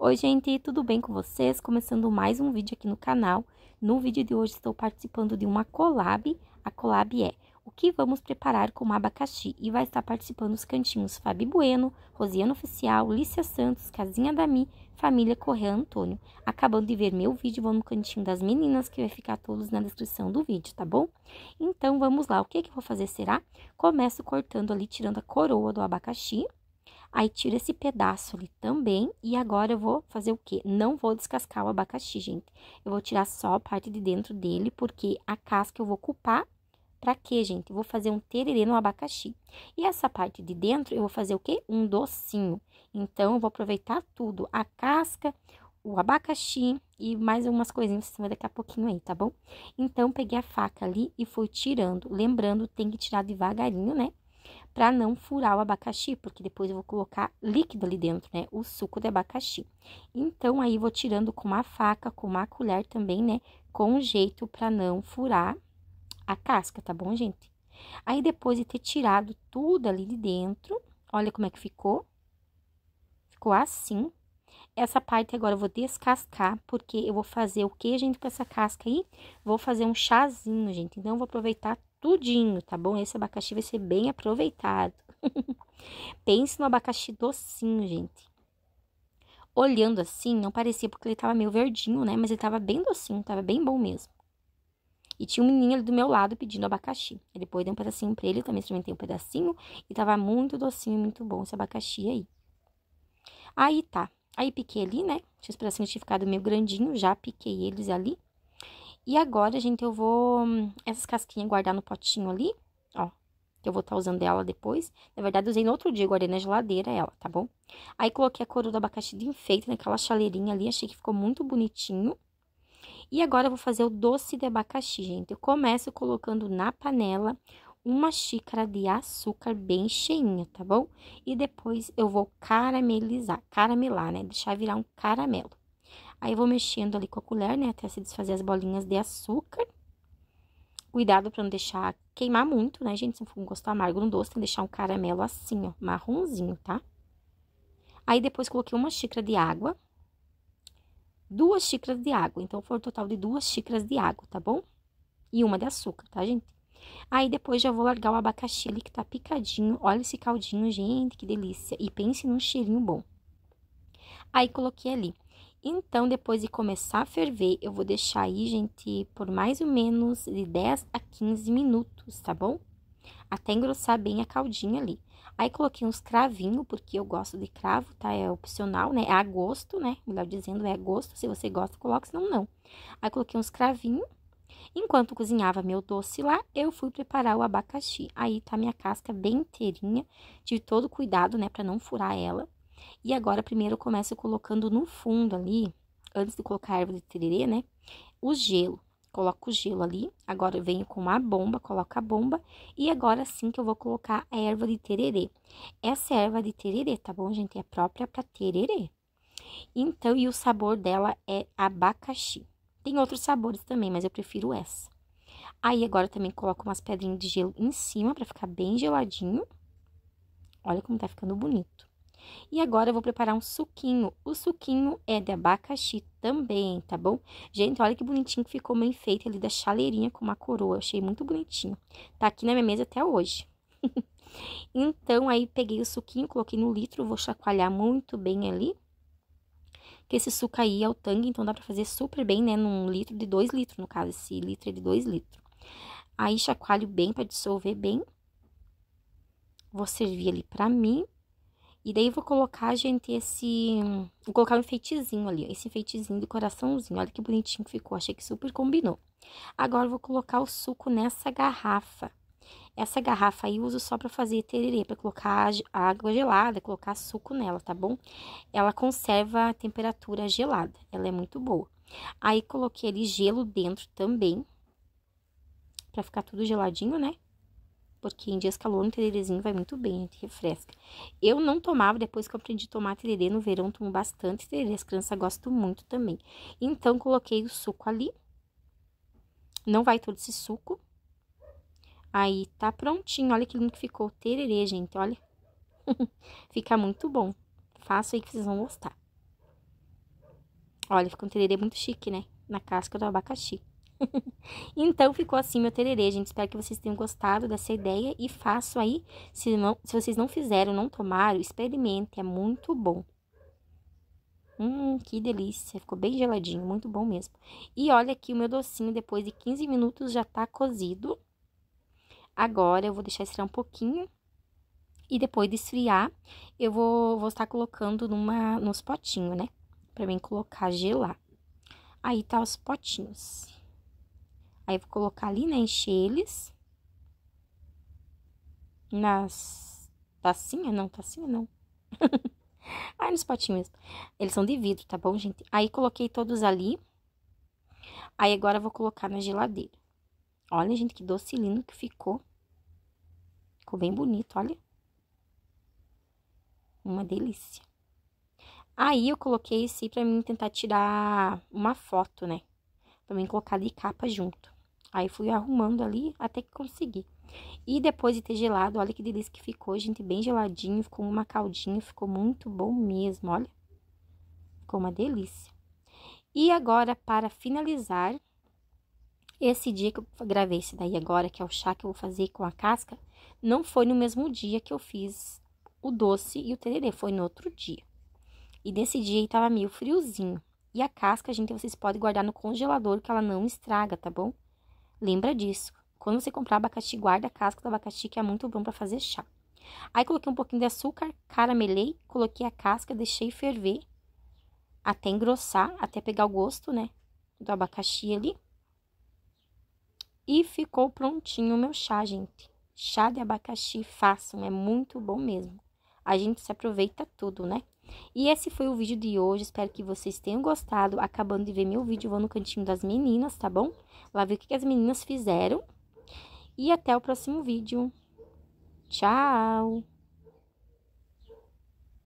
Oi gente, tudo bem com vocês? Começando mais um vídeo aqui no canal. No vídeo de hoje estou participando de uma collab. A collab é o que vamos preparar com o abacaxi e vai estar participando os cantinhos Fabi Bueno, Rosiana Oficial, Lícia Santos, Casinha Dami, Família Correia Antônio. Acabando de ver meu vídeo, vão no cantinho das meninas que vai ficar todos na descrição do vídeo, tá bom? Então vamos lá, o que é que eu vou fazer será? Começo cortando ali, tirando a coroa do abacaxi. Aí tiro esse pedaço ali também e agora eu vou fazer o quê? Não vou descascar o abacaxi, gente. Eu vou tirar só a parte de dentro dele, porque a casca eu vou culpar Pra quê, gente? Eu vou fazer um tererê no abacaxi. E essa parte de dentro, eu vou fazer o quê? Um docinho. Então, eu vou aproveitar tudo. A casca, o abacaxi e mais umas coisinhas que daqui a pouquinho aí, tá bom? Então, peguei a faca ali e fui tirando. Lembrando, tem que tirar devagarinho, né? para não furar o abacaxi, porque depois eu vou colocar líquido ali dentro, né? O suco de abacaxi. Então, aí vou tirando com uma faca, com uma colher também, né? Com jeito para não furar a casca, tá bom, gente? Aí, depois de ter tirado tudo ali de dentro, olha como é que ficou. Ficou assim. Essa parte agora eu vou descascar, porque eu vou fazer o que, gente, com essa casca aí? Vou fazer um chazinho, gente. Então, eu vou aproveitar tudinho, tá bom? Esse abacaxi vai ser bem aproveitado. Pense no abacaxi docinho, gente. Olhando assim, não parecia porque ele tava meio verdinho, né? Mas ele tava bem docinho, tava bem bom mesmo. E tinha um menino ali do meu lado pedindo abacaxi. Ele depois dei um pedacinho pra ele, também experimentei um pedacinho. E tava muito docinho, muito bom esse abacaxi aí. Aí tá. Aí piquei ali, né? Tinha os pedacinhos tinha ficado meio grandinho, já piquei eles ali. E agora, gente, eu vou hum, essas casquinhas guardar no potinho ali, ó, que eu vou estar tá usando ela depois. Na verdade, usei no outro dia, guardei na geladeira ela, tá bom? Aí, coloquei a coroa do abacaxi de enfeite naquela chaleirinha ali, achei que ficou muito bonitinho. E agora, eu vou fazer o doce de abacaxi, gente. Eu começo colocando na panela uma xícara de açúcar bem cheinha, tá bom? E depois, eu vou caramelizar, caramelar, né? Deixar virar um caramelo. Aí, eu vou mexendo ali com a colher, né, até se desfazer as bolinhas de açúcar. Cuidado pra não deixar queimar muito, né, gente? Se for um gosto amargo no doce, tem que deixar um caramelo assim, ó, marronzinho, tá? Aí, depois, coloquei uma xícara de água. Duas xícaras de água. Então, foi o um total de duas xícaras de água, tá bom? E uma de açúcar, tá, gente? Aí, depois, já vou largar o abacaxi ali que tá picadinho. Olha esse caldinho, gente, que delícia. E pense num cheirinho bom. Aí, coloquei ali então, depois de começar a ferver, eu vou deixar aí, gente, por mais ou menos de 10 a 15 minutos, tá bom? Até engrossar bem a caldinha ali. Aí, coloquei uns cravinhos, porque eu gosto de cravo, tá? É opcional, né? É a gosto, né? Melhor dizendo, é a gosto. Se você gosta, coloque, senão não. Aí, coloquei uns cravinhos. Enquanto cozinhava meu doce lá, eu fui preparar o abacaxi. Aí, tá minha casca bem inteirinha. Tive todo cuidado, né? Pra não furar ela. E agora, primeiro, eu começo colocando no fundo ali, antes de colocar a erva de tererê, né? O gelo. Coloco o gelo ali, agora eu venho com a bomba, coloco a bomba, e agora sim que eu vou colocar a erva de tererê. Essa erva de tererê, tá bom, gente? É própria para tererê. Então, e o sabor dela é abacaxi. Tem outros sabores também, mas eu prefiro essa. Aí, agora eu também coloco umas pedrinhas de gelo em cima para ficar bem geladinho. Olha como tá ficando bonito. E agora eu vou preparar um suquinho. O suquinho é de abacaxi também, tá bom? Gente, olha que bonitinho que ficou o enfeite ali da chaleirinha com uma coroa. Achei muito bonitinho. Tá aqui na minha mesa até hoje. então, aí peguei o suquinho, coloquei no litro, vou chacoalhar muito bem ali. Que esse suco aí é o tangue, então dá pra fazer super bem, né? Num litro de dois litros, no caso, esse litro é de dois litros. Aí chacoalho bem pra dissolver bem. Vou servir ali pra mim. E daí vou colocar, gente, esse... Vou colocar um enfeitezinho ali, esse enfeitezinho de coraçãozinho. Olha que bonitinho que ficou, achei que super combinou. Agora, vou colocar o suco nessa garrafa. Essa garrafa aí eu uso só pra fazer tererê, pra colocar água gelada, colocar suco nela, tá bom? Ela conserva a temperatura gelada, ela é muito boa. Aí, coloquei ali gelo dentro também, pra ficar tudo geladinho, né? Porque em dias calor, um tererezinho vai muito bem, refresca. Eu não tomava, depois que eu aprendi a tomar tererê no verão, tomo bastante tererê. As crianças gostam muito também. Então, coloquei o suco ali. Não vai todo esse suco. Aí, tá prontinho. Olha que lindo que ficou o tererê, gente, olha. Fica muito bom. Faço aí que vocês vão gostar. Olha, ficou um tererê muito chique, né? Na casca do abacaxi. então ficou assim meu tererê, gente. Espero que vocês tenham gostado dessa ideia e façam aí. Se, não, se vocês não fizeram, não tomaram, experimente, é muito bom. Hum, que delícia. Ficou bem geladinho, muito bom mesmo. E olha aqui o meu docinho, depois de 15 minutos já tá cozido. Agora eu vou deixar esfriar um pouquinho. E depois de esfriar, eu vou, vou estar colocando numa, nos potinhos, né? Pra mim colocar gelar. Aí tá os potinhos. Aí, vou colocar ali, né, eles Nas tacinha, não, tacinha não. aí, nos potinhos. Eles são de vidro, tá bom, gente? Aí, coloquei todos ali. Aí, agora, vou colocar na geladeira. Olha, gente, que doce lindo que ficou. Ficou bem bonito, olha. Uma delícia. Aí eu coloquei esse para mim tentar tirar uma foto, né? Também colocar de capa junto. Aí fui arrumando ali até que consegui. E depois de ter gelado, olha que delícia que ficou, gente, bem geladinho, ficou uma caldinha, ficou muito bom mesmo, olha. Ficou uma delícia. E agora, para finalizar, esse dia que eu gravei esse daí agora, que é o chá que eu vou fazer com a casca, não foi no mesmo dia que eu fiz o doce e o tererê, foi no outro dia. E nesse dia aí tava meio friozinho. E a casca, gente, vocês podem guardar no congelador que ela não estraga, tá bom? Lembra disso. Quando você comprar abacaxi, guarda a casca do abacaxi, que é muito bom para fazer chá. Aí coloquei um pouquinho de açúcar, caramelei, coloquei a casca, deixei ferver até engrossar, até pegar o gosto, né, do abacaxi ali. E ficou prontinho o meu chá, gente. Chá de abacaxi, façam, é muito bom mesmo. A gente se aproveita tudo, né? E esse foi o vídeo de hoje, espero que vocês tenham gostado. Acabando de ver meu vídeo, vou no cantinho das meninas, tá bom? Lá ver o que as meninas fizeram. E até o próximo vídeo. Tchau!